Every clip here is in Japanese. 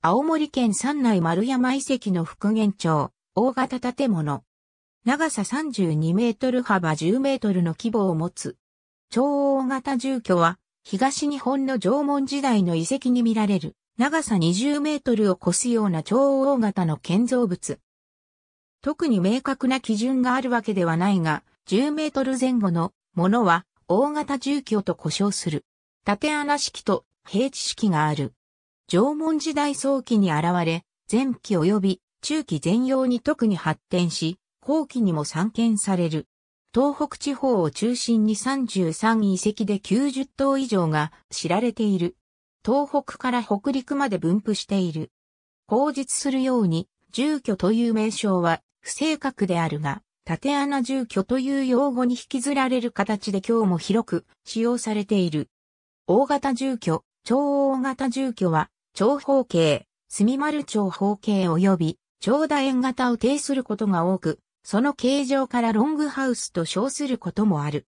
青森県三内丸山遺跡の復元庁、大型建物。長さ32メートル幅10メートルの規模を持つ。超大型住居は、東日本の縄文時代の遺跡に見られる、長さ20メートルを超すような超大型の建造物。特に明確な基準があるわけではないが、10メートル前後のものは大型住居と呼称する。縦穴式と平地式がある。縄文時代早期に現れ、前期及び中期全容に特に発展し、後期にも散見される。東北地方を中心に33遺跡で90頭以上が知られている。東北から北陸まで分布している。口述するように、住居という名称は不正確であるが、縦穴住居という用語に引きずられる形で今日も広く使用されている。大型住居、超大型住居は長方形、墨丸長方形及び長楕円型を呈することが多く、その形状からロングハウスと称することもある。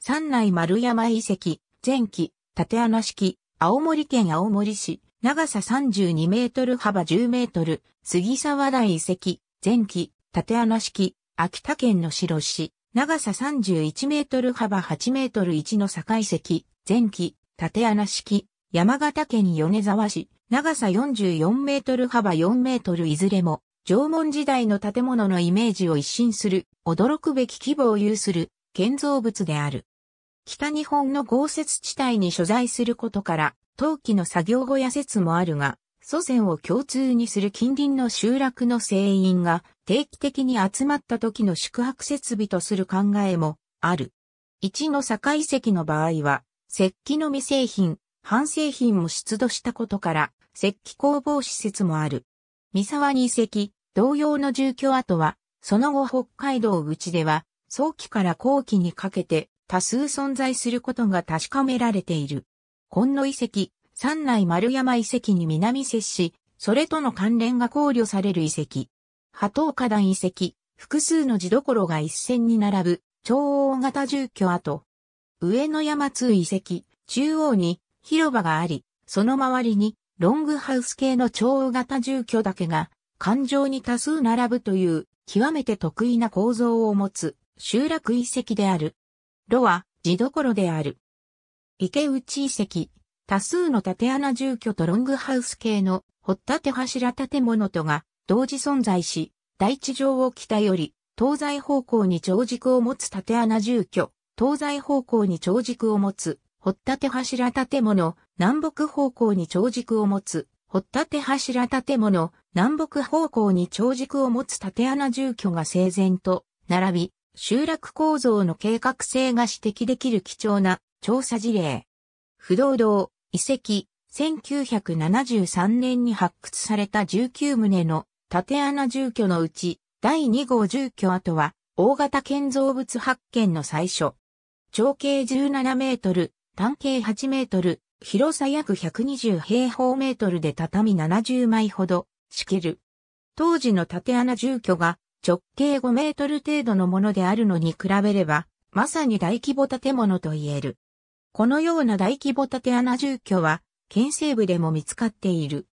三内丸山遺跡、前期、縦穴式、青森県青森市、長さ32メートル幅10メートル、杉沢台遺跡、前期、縦穴式、秋田県の白市、長さ31メートル幅8メートル1の境石、前期、縦穴式、山形県米沢市、長さ44メートル幅4メートルいずれも、縄文時代の建物のイメージを一新する、驚くべき規模を有する建造物である。北日本の豪雪地帯に所在することから、陶器の作業小屋説もあるが、祖先を共通にする近隣の集落の船員が定期的に集まった時の宿泊設備とする考えもある。一の境石の場合は、石器の未製品、半製品も出土したことから、石器工房施設もある。三沢に遺跡、同様の住居跡は、その後北海道口では、早期から後期にかけて多数存在することが確かめられている。今野遺跡、三内丸山遺跡に南接し、それとの関連が考慮される遺跡。波東花壇遺跡、複数の地所が一線に並ぶ、超大型住居跡。上野山通遺跡、中央に広場があり、その周りにロングハウス系の超大型住居だけが、環状に多数並ぶという極めて得意な構造を持つ集落遺跡である。炉は地どころである。池内遺跡、多数の縦穴住居とロングハウス系の掘っ立柱建物とが同時存在し、大地上を北より東西方向に長軸を持つ縦穴住居、東西方向に長軸を持つ掘立柱建物、南北方向に長軸を持つ、掘立柱建物、南北方向に長軸を持つ縦穴住居が整然と並び、集落構造の計画性が指摘できる貴重な調査事例。不動堂、遺跡、1973年に発掘された19棟の縦穴住居のうち、第2号住居跡は、大型建造物発見の最初。長径17メートル、単径8メートル、広さ約120平方メートルで畳70枚ほど、敷ける。当時の縦穴住居が直径5メートル程度のものであるのに比べれば、まさに大規模建物と言える。このような大規模縦穴住居は、県西部でも見つかっている。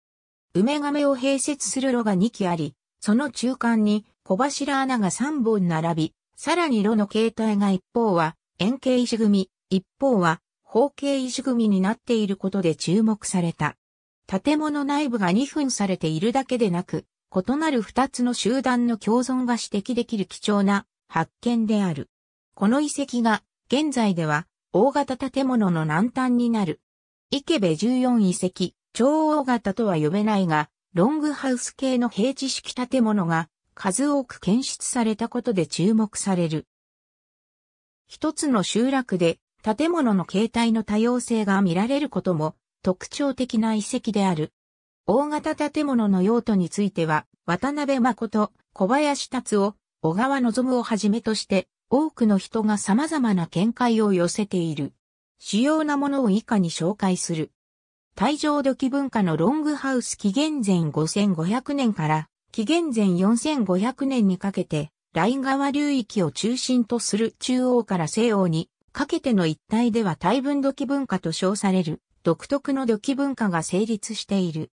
梅亀を併設する炉が2基あり、その中間に小柱穴が3本並び、さらに炉の形態が一方は円形石組、一方は方形石組みになっていることで注目された。建物内部が2分されているだけでなく、異なる2つの集団の共存が指摘できる貴重な発見である。この遺跡が現在では大型建物の南端になる。池部14遺跡、超大型とは呼べないが、ロングハウス系の平地式建物が数多く検出されたことで注目される。一つの集落で建物の形態の多様性が見られることも特徴的な遺跡である。大型建物の用途については、渡辺誠、小林達夫、小川望をはじめとして、多くの人が様々な見解を寄せている。主要なものを以下に紹介する。大乗土器文化のロングハウス紀元前5500年から紀元前4500年にかけて、ライン川流域を中心とする中央から西欧にかけての一帯では大分土器文化と称される独特の土器文化が成立している。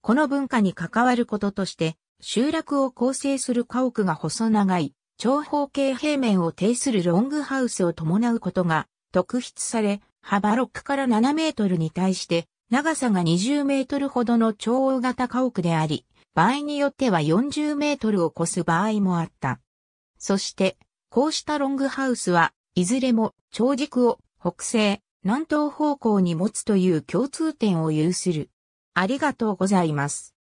この文化に関わることとして、集落を構成する家屋が細長い、長方形平面を呈するロングハウスを伴うことが特筆され、幅6から7メートルに対して、長さが20メートルほどの超大型家屋であり、場合によっては40メートルを超す場合もあった。そして、こうしたロングハウスはいずれも長軸を北西、南東方向に持つという共通点を有する。ありがとうございます。